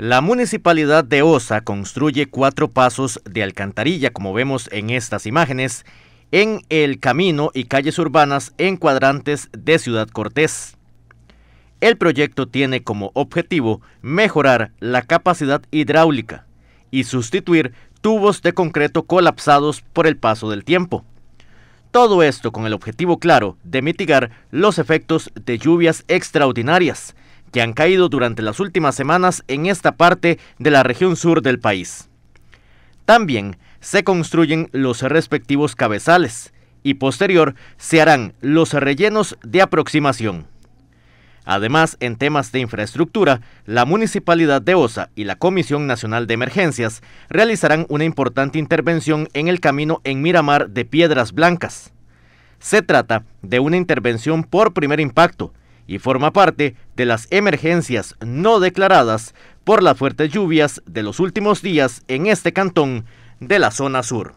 La municipalidad de Osa construye cuatro pasos de alcantarilla, como vemos en estas imágenes, en el camino y calles urbanas en cuadrantes de Ciudad Cortés. El proyecto tiene como objetivo mejorar la capacidad hidráulica y sustituir tubos de concreto colapsados por el paso del tiempo. Todo esto con el objetivo claro de mitigar los efectos de lluvias extraordinarias que han caído durante las últimas semanas en esta parte de la región sur del país. También se construyen los respectivos cabezales y posterior se harán los rellenos de aproximación. Además, en temas de infraestructura, la Municipalidad de Osa y la Comisión Nacional de Emergencias realizarán una importante intervención en el camino en Miramar de Piedras Blancas. Se trata de una intervención por primer impacto, y forma parte de las emergencias no declaradas por las fuertes lluvias de los últimos días en este cantón de la zona sur.